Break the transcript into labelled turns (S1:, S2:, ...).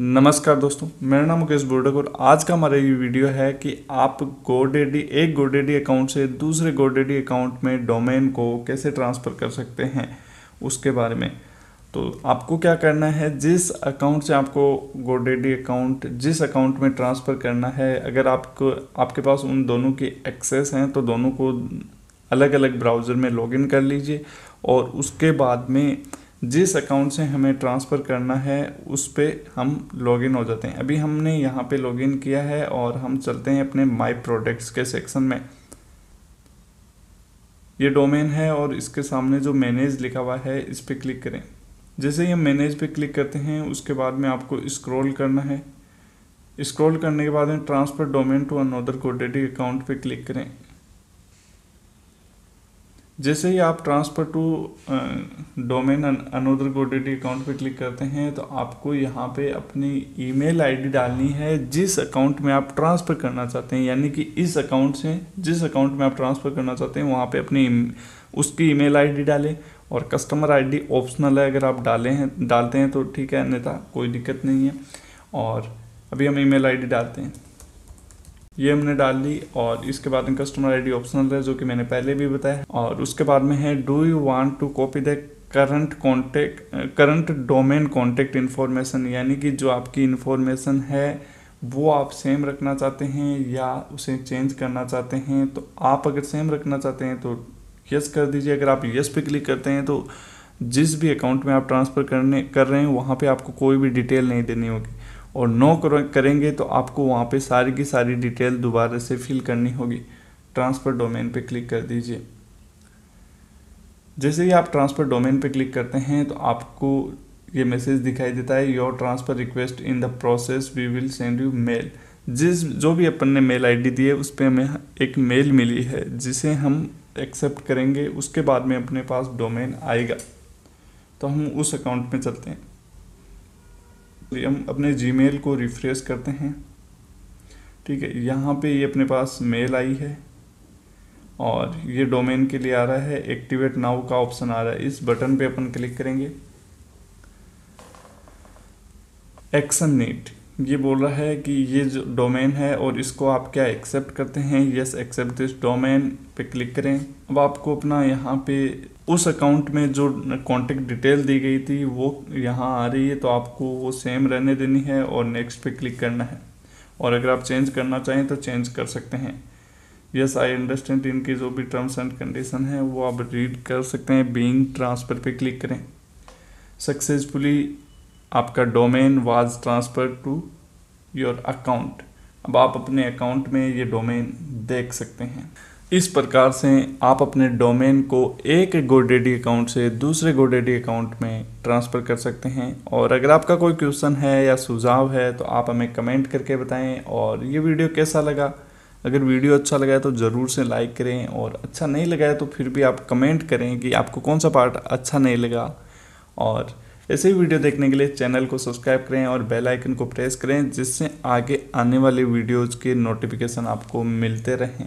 S1: नमस्कार दोस्तों मेरा नाम मुकेश बोर्डक और आज का हमारा ये वीडियो है कि आप गोडेडी एक गोडेडी अकाउंट से दूसरे गोडेडी अकाउंट में डोमेन को कैसे ट्रांसफ़र कर सकते हैं उसके बारे में तो आपको क्या करना है जिस अकाउंट से आपको गोडेडी अकाउंट जिस अकाउंट में ट्रांसफ़र करना है अगर आपको आपके पास उन दोनों की एक्सेस हैं तो दोनों को अलग अलग ब्राउज़र में लॉगिन कर लीजिए और उसके बाद में जिस अकाउंट से हमें ट्रांसफ़र करना है उस पर हम लॉगिन हो जाते हैं अभी हमने यहाँ पे लॉगिन किया है और हम चलते हैं अपने माई प्रोडक्ट्स के सेक्शन में ये डोमेन है और इसके सामने जो मैनेज लिखा हुआ है इस पर क्लिक करें जैसे ही मैनेज पे क्लिक करते हैं उसके बाद में आपको स्क्रॉल करना है स्क्रॉल करने के बाद में transfer domain to another GoDaddy account पर क्लिक करें जैसे ही आप transfer to domain another GoDaddy account पे क्लिक करते हैं तो आपको यहाँ पे अपनी ईमेल आईडी डालनी है जिस अकाउंट में आप ट्रांसफ़र करना चाहते हैं यानी कि इस अकाउंट से जिस अकाउंट में आप ट्रांसफ़र करना चाहते हैं वहाँ पे अपनी उसकी ईमेल आईडी डालें और कस्टमर आईडी ऑप्शनल है अगर आप डाले हैं डालते हैं तो ठीक है अन्यथा कोई दिक्कत नहीं है और अभी हम ईमेल आईडी डालते हैं ये हमने डाल ली और इसके बाद में कस्टमर आईडी ऑप्शनल है जो कि मैंने पहले भी बताया और उसके बाद में है do you want to copy the current contact current domain contact information यानी कि जो आपकी इन्फॉर्मेशन है वो आप सेम रखना चाहते हैं या उसे चेंज करना चाहते हैं तो आप अगर सेम रखना चाहते हैं तो यस कर दीजिए अगर आप यस पे क्लिक करते हैं तो जिस भी अकाउंट में आप ट्रांसफ़र करने कर रहे हैं वहाँ पे आपको कोई भी डिटेल नहीं देनी होगी और नो करेंगे तो आपको वहाँ पे सारी की सारी डिटेल दोबारा से फिल करनी होगी ट्रांसफ़र डोमेन पे क्लिक कर दीजिए जैसे ही आप ट्रांसफ़र डोमेन पे क्लिक करते हैं तो आपको ये मैसेज दिखाई देता है your transfer request in the process we will send you mail जिस जो भी अपन ने मेल आईडी दी है उस पर हमें एक मेल मिली है जिसे हम एक्सेप्ट करेंगे उसके बाद में अपने पास डोमेन आएगा तो हम उस अकाउंट में चलते हैं हम अपने जीमेल को रिफ्रेश करते हैं ठीक है यहाँ पे ये अपने पास मेल आई है और ये डोमेन के लिए आ रहा है एक्टिवेट नाउ का ऑप्शन आ रहा है इस बटन पे अपन क्लिक करेंगे एक्शन नीट ये बोल रहा है कि ये जो डोमेन है और इसको आप क्या एक्सेप्ट करते हैं यस एक्सेप्ट दिस डोमेन पे क्लिक करें अब आपको अपना यहाँ पे उस अकाउंट में जो कॉन्टेक्ट डिटेल दी गई थी वो यहाँ आ रही है तो आपको वो सेम रहने देनी है और नेक्स्ट पे क्लिक करना है और अगर आप चेंज करना चाहें तो चेंज कर सकते हैं यस आई अंडरस्टैंड इनकी जो भी टर्म्स एंड कंडीशन है वो आप रीड कर सकते हैं बीइंग ट्रांसफ़र पे क्लिक करें सक्सेसफुली आपका domain was transfer to your account अब आप अपने अकाउंट में ये डोमेन देख सकते हैं इस प्रकार से आप अपने डोमेन को एक गोडेडी अकाउंट से दूसरे गोडेडी अकाउंट में ट्रांसफ़र कर सकते हैं और अगर आपका कोई क्वेश्चन है या सुझाव है तो आप हमें कमेंट करके बताएं और ये वीडियो कैसा लगा अगर वीडियो अच्छा लगा है तो ज़रूर से लाइक करें और अच्छा नहीं लगा तो फिर भी आप कमेंट करें कि आपको कौन सा पार्ट अच्छा नहीं लगा और ऐसे ही वीडियो देखने के लिए चैनल को सब्सक्राइब करें और बेल आइकन को प्रेस करें जिससे आगे आने वाले वीडियोज़ के नोटिफिकेशन आपको मिलते रहें